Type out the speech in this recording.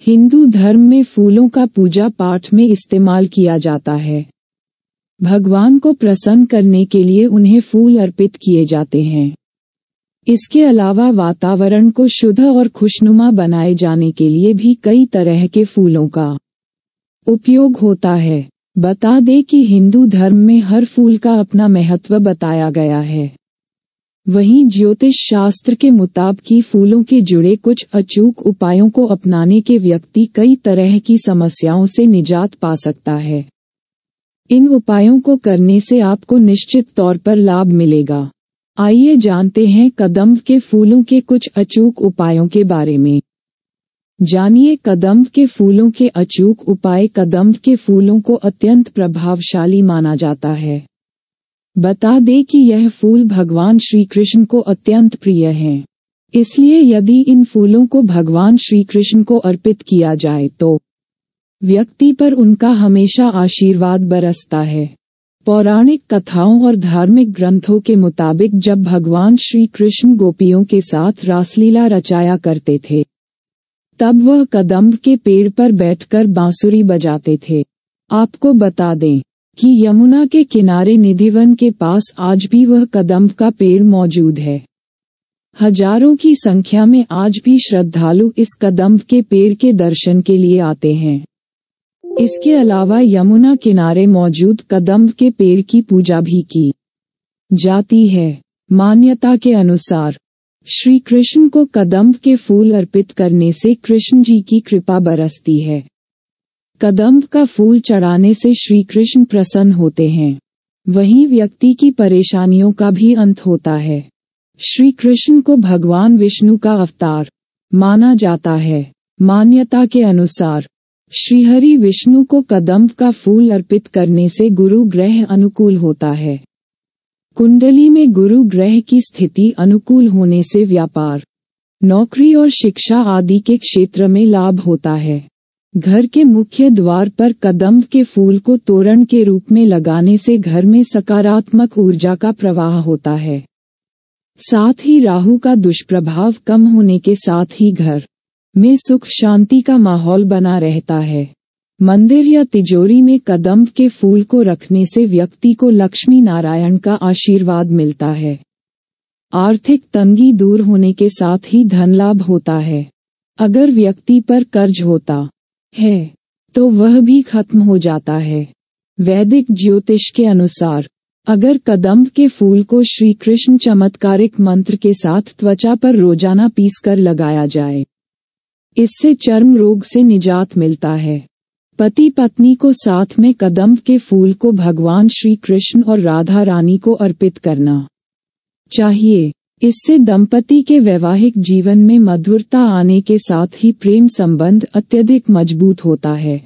हिंदू धर्म में फूलों का पूजा पाठ में इस्तेमाल किया जाता है भगवान को प्रसन्न करने के लिए उन्हें फूल अर्पित किए जाते हैं इसके अलावा वातावरण को शुद्ध और खुशनुमा बनाए जाने के लिए भी कई तरह के फूलों का उपयोग होता है बता दें कि हिंदू धर्म में हर फूल का अपना महत्व बताया गया है वहीं ज्योतिष शास्त्र के मुताबिक फूलों के जुड़े कुछ अचूक उपायों को अपनाने के व्यक्ति कई तरह की समस्याओं से निजात पा सकता है इन उपायों को करने से आपको निश्चित तौर पर लाभ मिलेगा आइए जानते हैं कदम्ब के फूलों के कुछ अचूक उपायों के बारे में जानिए कदम्ब के फूलों के अचूक उपाय कदम्ब के फूलों को अत्यंत प्रभावशाली माना जाता है बता दे कि यह फूल भगवान श्री कृष्ण को अत्यंत प्रिय है इसलिए यदि इन फूलों को भगवान श्री कृष्ण को अर्पित किया जाए तो व्यक्ति पर उनका हमेशा आशीर्वाद बरसता है पौराणिक कथाओं और धार्मिक ग्रंथों के मुताबिक जब भगवान श्री कृष्ण गोपियों के साथ रासलीला रचाया करते थे तब वह कदम्ब के पेड़ पर बैठकर बांसुरी बजाते थे आपको बता दें कि यमुना के किनारे निधिवन के पास आज भी वह कदम्ब का पेड़ मौजूद है हजारों की संख्या में आज भी श्रद्धालु इस कदम्ब के पेड़ के दर्शन के लिए आते हैं इसके अलावा यमुना किनारे मौजूद कदम्ब के पेड़ की पूजा भी की जाती है मान्यता के अनुसार श्री कृष्ण को कदम्ब के फूल अर्पित करने से कृष्ण जी की कृपा बरसती है कदम्ब का फूल चढ़ाने से श्री कृष्ण प्रसन्न होते हैं वहीं व्यक्ति की परेशानियों का भी अंत होता है श्री कृष्ण को भगवान विष्णु का अवतार माना जाता है मान्यता के अनुसार श्रीहरि विष्णु को कदम्ब का फूल अर्पित करने से गुरु ग्रह अनुकूल होता है कुंडली में गुरु ग्रह की स्थिति अनुकूल होने से व्यापार नौकरी और शिक्षा आदि के क्षेत्र में लाभ होता है घर के मुख्य द्वार पर कदम के फूल को तोरण के रूप में लगाने से घर में सकारात्मक ऊर्जा का प्रवाह होता है साथ ही राहु का दुष्प्रभाव कम होने के साथ ही घर में सुख शांति का माहौल बना रहता है मंदिर या तिजोरी में कदम के फूल को रखने से व्यक्ति को लक्ष्मी नारायण का आशीर्वाद मिलता है आर्थिक तंगी दूर होने के साथ ही धन लाभ होता है अगर व्यक्ति पर कर्ज होता है तो वह भी खत्म हो जाता है वैदिक ज्योतिष के अनुसार अगर कदम्ब के फूल को श्री कृष्ण चमत्कारिक मंत्र के साथ त्वचा पर रोजाना पीसकर लगाया जाए इससे चर्म रोग से निजात मिलता है पति पत्नी को साथ में कदम्ब के फूल को भगवान श्री कृष्ण और राधा रानी को अर्पित करना चाहिए इससे दंपति के वैवाहिक जीवन में मधुरता आने के साथ ही प्रेम संबंध अत्यधिक मजबूत होता है